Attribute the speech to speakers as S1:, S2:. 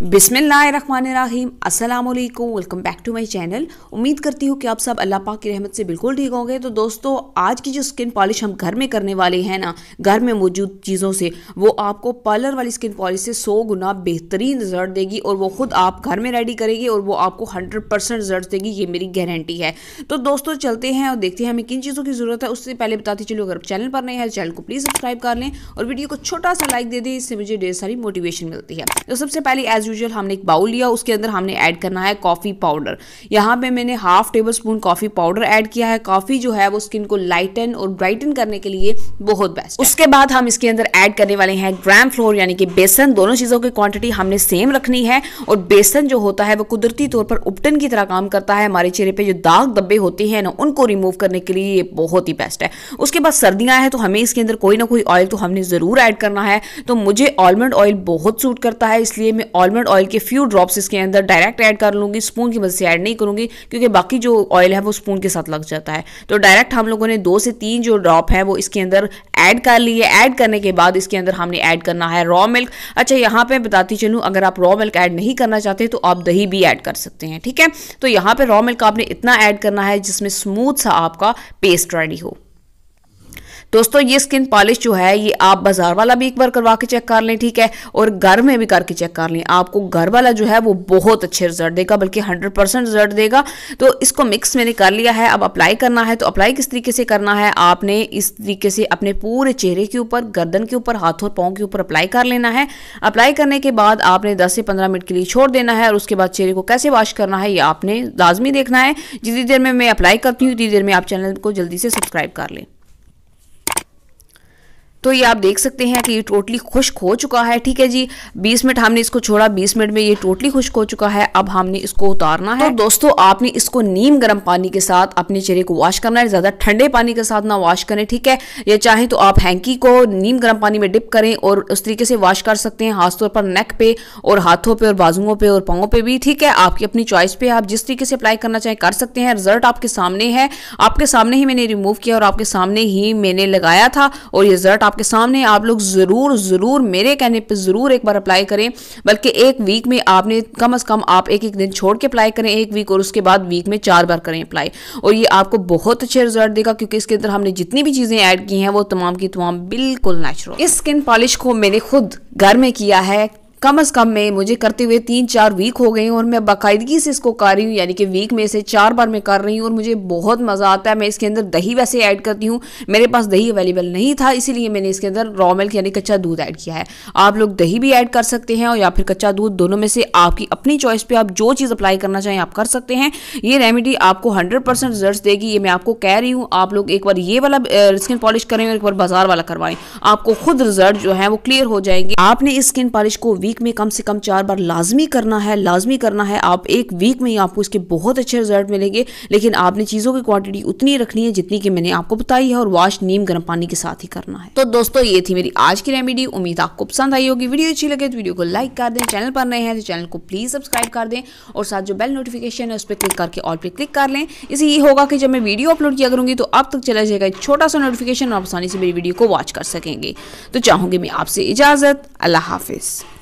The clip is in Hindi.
S1: बिसमीम अस्सलाम वालेकुम welcome back to my channel उम्मीद करती हूँ कि आप सब अल्लाह पाक की रहमत से बिल्कुल ठीक होंगे तो दोस्तों आज की जो स्किन पॉलिश हम घर में करने वाले हैं ना घर में मौजूद चीज़ों से वो आपको पार्लर वाली स्किन पॉलिश से सौ गुना बेहतरीन रिजल्ट देगी और वो ख़ुद आप घर में रेडी करेगी और वो आपको हंड्रेड परसेंट रिजल्ट देगी ये मेरी गारंटी है तो दोस्तों चलते हैं और देखते हैं हमें किन चीज़ों की ज़रूरत है उससे पहले बताती चलो अगर चैनल पर नहीं है चैनल को प्लीज़ सब्सक्राइब कर लें और वीडियो को छोटा सा लाइक दे दें इससे मुझे ढेर सारी मोटिवेशन मिलती है तो सबसे पहले एज एज़ यूजल हमने एक बाउल लिया उसके अंदर हमने ऐड करना है कॉफ़ी पाउडर यहाँ पे मैंने half tablespoon coffee powder add किया है कॉफ़ी जो है वो स्किन को लाइटन और ब्राइटन करने के लिए बहुत बेस्ट उसके बाद हम इसके अंदर ऐड करने वाले हैं ग्राम फ्लोर यानी कि बेसन दोनों चीज़ों की क्वान्टिटी हमने सेम रखनी है और बेसन जो होता है वो कुदरती तौर पर उपटन की तरह काम करता है हमारे चेहरे पर जो दाग दब्बे होते हैं ना उनको रिमूव करने के लिए ये बहुत ही बेस्ट है उसके बाद सर्दियाँ हैं तो हमें इसके अंदर कोई ना कोई ऑयल तो हमने ज़रूर ऐड करना है तो मुझे ऑलमंड ऑयल बहुत सूट करता है इसलिए मैं ऑलमंड आलमंड ऑयल के फ्यू ड्रॉप्स इसके अंदर डायरेक्ट ऐड कर लूँगी स्पून की मदद से ऐड नहीं करूँगी क्योंकि बाकी जो ऑयल है वो स्पून के साथ लग जाता है तो डायरेक्ट हम लोगों ने दो से तीन जो ड्रॉप है वो इसके अंदर ऐड कर लिए ऐड करने के बाद इसके अंदर हमने ऐड करना है रॉ मिल्क अच्छा यहाँ पर बताती चलूँ अगर आप रॉ मिल्क ऐड नहीं करना चाहते तो आप दही भी ऐड कर सकते हैं ठीक है तो यहाँ पर रॉ मिल्क आपने इतना ऐड करना है जिसमें स्मूथ सा आपका पेस्ट रेडी हो दोस्तों ये स्किन पॉलिश जो है ये आप बाजार वाला भी एक बार करवा के चेक कर लें ठीक है और घर में भी करके चेक कर लें आपको घर वाला जो है वो बहुत अच्छे रिजल्ट देगा बल्कि हंड्रेड परसेंट रिजल्ट देगा तो इसको मिक्स मैंने कर लिया है अब अप्लाई करना है तो अप्लाई किस तरीके से करना है आपने इस तरीके से अपने पूरे चेहरे के ऊपर गर्दन के ऊपर हाथों और पाँव के ऊपर अप्लाई कर लेना है अप्लाई करने के बाद आपने दस से पंद्रह मिनट के लिए छोड़ देना है और उसके बाद चेहरे को कैसे वॉश करना है ये आपने लाजमी देखना है जितनी देर में मैं अप्लाई करती हूँ उतनी देर में आप चैनल को जल्दी से सब्सक्राइब कर लें तो ये आप देख सकते हैं कि ये टोटली खुश्क हो चुका है ठीक है जी 20 मिनट हमने इसको छोड़ा 20 मिनट में ये टोटली खुश्क हो चुका है अब हमने इसको उतारना है तो दोस्तों आपने इसको नीम गर्म पानी के साथ अपने चेहरे को वॉश करना है ज़्यादा ठंडे पानी के साथ ना वॉश करें ठीक है या चाहें तो आप हैंकी को नीम गर्म पानी में डिप करें और उस तरीके से वॉश कर सकते हैं खासतौर पर नेक पे और हाथों पर और बाजुओं पर और पाओं पर भी ठीक है आपकी अपनी चॉइस पे आप जिस तरीके से अप्लाई करना चाहें कर सकते हैं रिजल्ट आपके सामने है आपके सामने ही मैंने रिमूव किया और आपके सामने ही मैंने लगाया था और ये रिजल्ट आपके सामने आप लोग ज़रूर ज़रूर मेरे कहने पर ज़रूर एक बार अप्लाई करें बल्कि एक वीक में आपने कम अज़ कम आप एक एक दिन छोड़ के अप्लाई करें एक वीक और उसके बाद वीक में चार बार करें अप्लाई और ये आपको बहुत अच्छे रिजल्ट देगा क्योंकि इसके अंदर हमने जितनी भी चीज़ें ऐड की हैं वो तमाम की तमाम बिल्कुल नेचुरल इस स्किन पॉलिश को मैंने खुद घर में किया है कम अज कम में मुझे करते हुए तीन चार वीक हो गए और मैं बाकायदगी से इसको कर रही हूँ यानी कि वीक में से चार बार मैं कर रही हूँ और मुझे बहुत मज़ा आता है मैं इसके अंदर दही वैसे ऐड करती हूँ मेरे पास दही अवेलेबल नहीं था इसीलिए मैंने इसके अंदर रॉ मिल्क यानी कच्चा दूध ऐड किया है आप लोग दही भी ऐड कर सकते हैं और या फिर कच्चा दूध दोनों में से आपकी अपनी चॉइस पर आप जो चीज़ अप्लाई करना चाहें आप कर सकते हैं ये रेमेडी आपको हंड्रेड परसेंट रिजल्ट देगी ये मैं आपको कह रही हूँ आप लोग एक बार ये वाला स्किन पॉलिश करें और एक बार बाजार वाला करवाएं आपको खुद रिजल्ट जो है वो क्लियर हो जाएंगे आपने इस स्किन पॉलिश को वीक वीक में कम से कम चार बार लाजमी करना है लाजमी करना है आप एक वीक में ही आपको इसके बहुत अच्छे रिजल्ट मिलेंगे लेकिन आपने चीज़ों की क्वांटिटी उतनी रखनी है जितनी कि मैंने आपको बताई है और वॉश नीम गर्म पानी के साथ ही करना है तो दोस्तों ये थी मेरी आज की रेमेडी उम्मीद आपको पसंद आई होगी वीडियो अच्छी लगे तो वीडियो को लाइक कर दें चैनल पर नए हैं तो चैनल को प्लीज़ सब्सक्राइब कर दें और साथ जो बेल नोटिफिकेशन है उस पर क्लिक करके ऑल पर क्लिक कर लें इससे ये होगा कि जब मैं वीडियो अपलोड किया करूँगी तो अब तक चला जाएगा एक छोटा सा नोटिफिकेशन और आसानी से मेरी वीडियो को वॉच कर सकेंगे तो चाहूँगी मैं आपसे इजाज़त अल्लाह हाफिज़